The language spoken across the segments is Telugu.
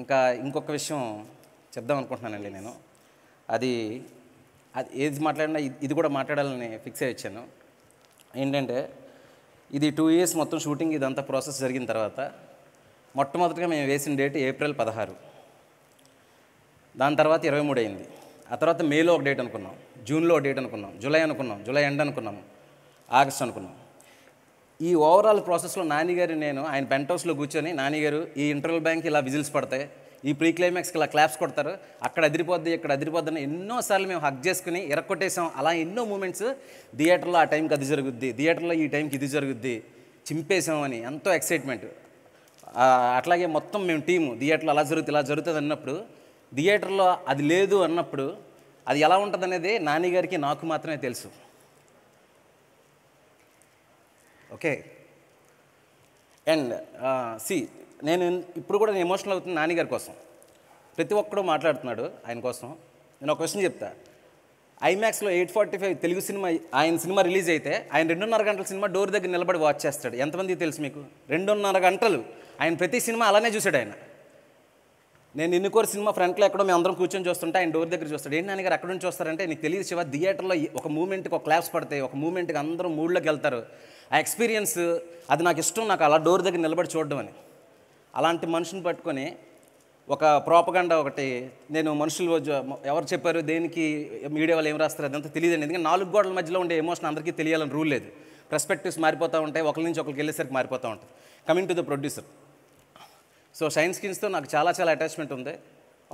ఇంకా ఇంకొక విషయం చెప్దాం అనుకుంటున్నానండి నేను అది అది ఏది మాట్లాడినా ఇది కూడా మాట్లాడాలని ఫిక్స్ అయ్యి వచ్చాను ఏంటంటే ఇది టూ ఇయర్స్ మొత్తం షూటింగ్ ఇదంతా ప్రాసెస్ జరిగిన తర్వాత మొట్టమొదటిగా మేము వేసిన డేట్ ఏప్రిల్ పదహారు దాని తర్వాత ఇరవై మూడు అయింది ఆ తర్వాత మేలో ఒక డేట్ అనుకున్నాం జూన్లో ఒక డేట్ అనుకున్నాం జూలై అనుకున్నాం జూలై ఎండ్ అనుకున్నాము ఆగస్ట్ అనుకున్నాం ఈ ఓవరాల్ ప్రాసెస్లో నానిగారు నేను ఆయన పెంట్ హౌస్లో కూర్చొని నానిగారు ఈ ఇంటర్వల్ బ్యాంక్ ఇలా విజిల్స్ పడతాయి ఈ ప్రీ క్లైమాక్స్కి ఇలా క్లాప్స్ కొడతారు అక్కడ అదిరిపోద్ది ఇక్కడ అదిరిపోద్ది ఎన్నోసార్లు మేము హక్ చేసుకుని ఎరక్కొట్టేసాం అలా ఎన్నో మూమెంట్స్ థియేటర్లో ఆ టైంకి అది జరుగుద్ది థియేటర్లో ఈ టైంకి ఇది జరుగుద్ది చింపేసామని ఎంతో ఎక్సైట్మెంట్ అట్లాగే మొత్తం మేము టీము థియేటర్లో అలా జరుగుతుంది ఇలా జరుగుతుంది అన్నప్పుడు థియేటర్లో అది లేదు అన్నప్పుడు అది ఎలా ఉంటుంది అనేది నానిగారికి నాకు మాత్రమే తెలుసు ఓకే అండ్ సి నేను ఇప్పుడు కూడా నేను ఎమోషనల్ అవుతుంది నాన్నగారి కోసం ప్రతి ఒక్కడూ మాట్లాడుతున్నాడు ఆయన కోసం నేను ఒక క్వశ్చన్ చెప్తా ఐమాక్స్లో eight forty five Telugu cinema ఆయన సినిమా రిలీజ్ అయితే ఆయన రెండున్నర గంటల సినిమా డోర్ దగ్గర నిలబడి వాచ్ చేస్తాడు ఎంతమంది తెలుసు మీకు రెండున్నర గంటలు ఆయన ప్రతి సినిమా అలానే చూశాడు ఆయన నేను ఎన్నికోరు సినిమా ఫ్రంట్లో ఎక్కడో మేము అందరం కూర్చొని చూస్తుంటే ఆయన డోర్ దగ్గర చూస్తాడు ఏంటి నాన్నగారు అక్కడ నుంచి చూస్తారంటే నీకు తెలియదు శివ థియేటర్లో ఒక మూమెంట్కి ఒక క్లాప్స్ పడతాయి ఒక మూమెంట్కి అందరూ మూడ్లోకి వెళ్తారు ఆ ఎక్స్పీరియన్స్ అది నాకు ఇష్టం నాకు అలా డోర్ దగ్గర నిలబడి చూడడం అని అలాంటి మనుషుని పట్టుకొని ఒక ప్రోపగండ ఒకటి నేను మనుషులు ఎవరు చెప్పారు దేనికి మీడియా వాళ్ళు ఏం రాస్తారు అదంతా తెలియదండి ఎందుకంటే నాలుగు గోడల మధ్యలో ఉండే ఎమోషన్ అందరికీ తెలియాలని రూల్ లేదు పర్స్పెక్టివ్స్ మారిపోతూ ఉంటాయి ఒకరి నుంచి ఒకరికి వెళ్ళేసరికి మారిపోతూ ఉంటుంది coming to the producer so సైన్స్ కిన్స్తో నాకు చాలా చాలా అటాచ్మెంట్ ఉంది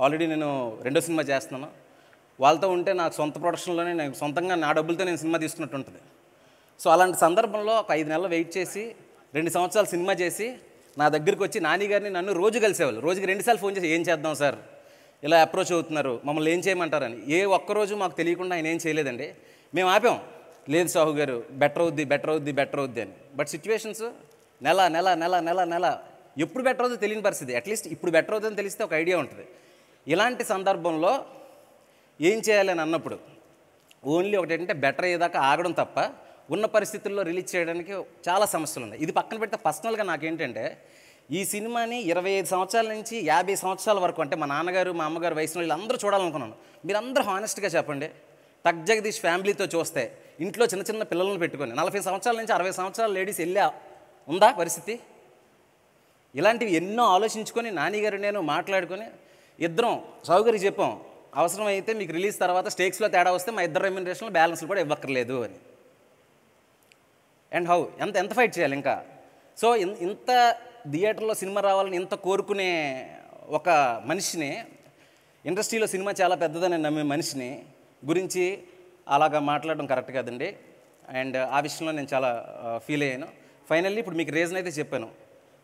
ఆల్రెడీ నేను రెండో సినిమా చేస్తున్నాను వాళ్ళతో ఉంటే నాకు సొంత ప్రొడక్షన్లోనే నేను సొంతంగా నా డబ్బులతో నేను సినిమా తీసుకున్నట్టు ఉంటుంది సో అలాంటి సందర్భంలో ఒక ఐదు నెలలు వెయిట్ చేసి రెండు సంవత్సరాలు సినిమా చేసి నా దగ్గరికి వచ్చి నాన్నగారిని నన్ను రోజు కలిసేవాళ్ళు రోజుకి రెండుసార్లు ఫోన్ చేసి ఏం చేద్దాం సార్ ఇలా అప్రోచ్ అవుతున్నారు మమ్మల్ని ఏం చేయమంటారని ఏ ఒక్కరోజు మాకు తెలియకుండా ఆయన ఏం చేయలేదండి మేము ఆపాం లేదు సాహు గారు బెటర్ అవుద్ది బెటర్ అవుద్ది బెటర్ అవుద్ది అని బట్ సిచ్యువేషన్స్ నెల నెల నెల నెల నెల ఎప్పుడు బెటర్ అవుతుంది తెలియని పరిస్థితి అట్లీస్ట్ ఇప్పుడు బెటర్ అవుతుందని తెలిస్తే ఒక ఐడియా ఉంటుంది ఇలాంటి సందర్భంలో ఏం చేయాలని అన్నప్పుడు ఓన్లీ ఒకటి ఏంటంటే బెటర్ అయ్యేదాకా ఆగడం తప్ప ఉన్న పరిస్థితుల్లో రిలీజ్ చేయడానికి చాలా సమస్యలు ఉన్నాయి ఇది పక్కన పెడితే పర్సనల్గా నాకేంటంటే ఈ సినిమాని ఇరవై ఐదు సంవత్సరాల నుంచి యాభై సంవత్సరాల వరకు అంటే మా నాన్నగారు మా అమ్మగారు వయసులో వీళ్ళందరూ చూడాలనుకున్నాను మీరందరూ హానెస్ట్గా చెప్పండి తగ్ జగదీష్ ఫ్యామిలీతో చూస్తే ఇంట్లో చిన్న చిన్న పిల్లలను పెట్టుకొని నలభై సంవత్సరాల నుంచి అరవై సంవత్సరాల లేడీస్ వెళ్ళా ఉందా పరిస్థితి ఇలాంటివి ఎన్నో ఆలోచించుకొని నానిగారు నేను మాట్లాడుకొని ఇద్దరం సౌకర్యం చెప్పాం అవసరమైతే మీకు రిలీజ్ తర్వాత స్టేక్స్లో తేడా వస్తే మా ఇద్దరు రెమ్యూనరేషన్లో బ్యాలెన్స్లు కూడా ఇవ్వక్కర్లేదు అని అండ్ హౌ ఎంత ఎంత ఫైట్ చేయాలి ఇంకా సో ఇంత థియేటర్లో సినిమా రావాలని ఇంత కోరుకునే ఒక మనిషిని ఇండస్ట్రీలో సినిమా చాలా పెద్దదని నమ్మే మనిషిని గురించి అలాగా మాట్లాడడం కరెక్ట్ కాదండి అండ్ ఆ విషయంలో నేను చాలా ఫీల్ అయ్యాను ఫైనల్లీ ఇప్పుడు మీకు రీజన్ అయితే చెప్పాను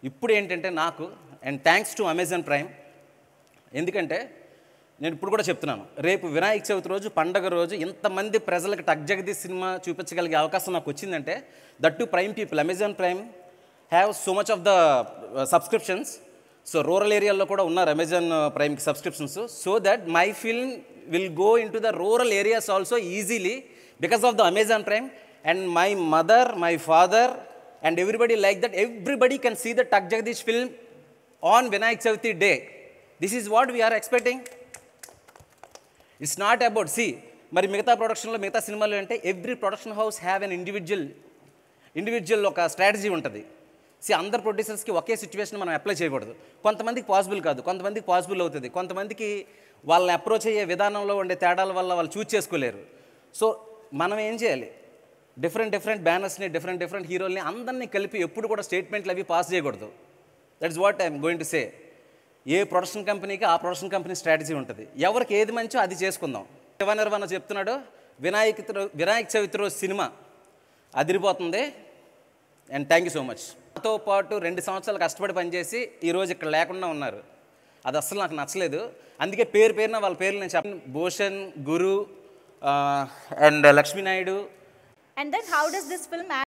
ఇప్పుడు ఏంటంటే నాకు and thanks to Amazon Prime ఎందుకంటే నేను ఇప్పుడు కూడా చెప్తున్నాను రేపు వినాయక చవితి రోజు పండగ రోజు ఇంతమంది ప్రజలకు టగ్జగది సినిమా చూపించగలిగే అవకాశం నాకు వచ్చిందంటే that to prime people Amazon Prime have so much of the subscriptions so rural ఏరియాల్లో కూడా ఉన్నారు అమెజాన్ ప్రైమ్కి subscriptions so that my film will go into the rural areas also easily because of the Amazon Prime and my mother my father and everybody like that everybody can see the Tuck Jagadish film on Vinayaka Chavithi day this is what we are expecting it's not about C మరి మిగతా ప్రొడక్షన్లో మిగతా సినిమాలు అంటే every production house have an individual individual ఒక స్ట్రాటజీ ఉంటుంది సి అందరు ప్రొడ్యూసర్స్కి ఒకే సిచ్యువేషన్ మనం అప్లై చేయకూడదు కొంతమందికి పాసిబుల్ కాదు కొంతమందికి పాసిబుల్ అవుతుంది కొంతమందికి వాళ్ళని అప్రోచ్ అయ్యే విధానంలో ఉండే తేడాల వల్ల వాళ్ళు చూజ్ చేసుకోలేరు సో మనం ఏం చేయాలి డిఫరెంట్ డిఫరెంట్ బ్యానర్స్ని డిఫరెంట్ డిఫరెంట్ హీరోల్ని అందరినీ కలిపి ఎప్పుడు కూడా స్టేట్మెంట్లు అవి పాస్ చేయకూడదు that is what I'm going to say a production కంపెనీకి ఆ ప్రొడక్షన్ కంపెనీ స్ట్రాటజీ ఉంటుంది ఎవరికి ఏది మంచో అది చేసుకుందాం శివనిర్వహణ చెప్తున్నాడు వినాయక వినాయక చవితి రోజు సినిమా అదిరిపోతుంది and thank you so much నాతో పాటు రెండు సంవత్సరాలు కష్టపడి పనిచేసి ఈరోజు ఇక్కడ లేకుండా ఉన్నారు అది అస్సలు నాకు నచ్చలేదు అందుకే పేరు పేరున వాళ్ళ పేర్లు నేను చెప్పాను Bhushan Guru and Lakshmi Naidu and then how does this film